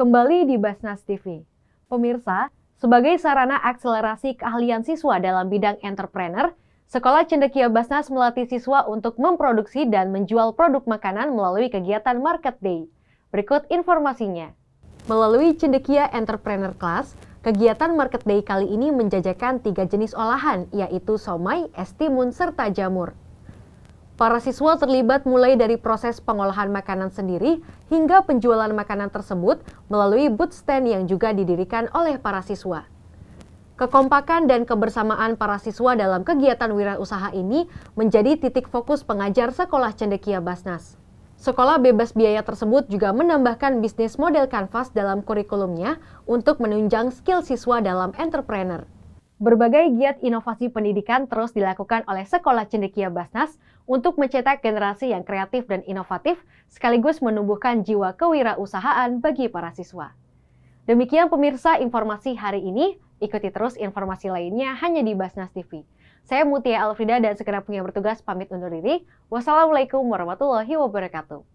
Kembali di Basnas TV. Pemirsa, sebagai sarana akselerasi keahlian siswa dalam bidang entrepreneur, Sekolah Cendekia Basnas melatih siswa untuk memproduksi dan menjual produk makanan melalui kegiatan Market Day. Berikut informasinya. Melalui Cendekia Entrepreneur Class, kegiatan Market Day kali ini menjajakan tiga jenis olahan, yaitu somai, es timun, serta jamur. Para siswa terlibat mulai dari proses pengolahan makanan sendiri hingga penjualan makanan tersebut melalui booth stand yang juga didirikan oleh para siswa. Kekompakan dan kebersamaan para siswa dalam kegiatan wirausaha ini menjadi titik fokus pengajar sekolah Cendekia Basnas. Sekolah bebas biaya tersebut juga menambahkan bisnis model kanvas dalam kurikulumnya untuk menunjang skill siswa dalam entrepreneur. Berbagai giat inovasi pendidikan terus dilakukan oleh Sekolah Cendekia Basnas untuk mencetak generasi yang kreatif dan inovatif sekaligus menumbuhkan jiwa kewirausahaan bagi para siswa. Demikian pemirsa informasi hari ini. Ikuti terus informasi lainnya hanya di Basnas TV. Saya Mutia Alfrida dan segera punya bertugas pamit undur diri. Wassalamualaikum warahmatullahi wabarakatuh.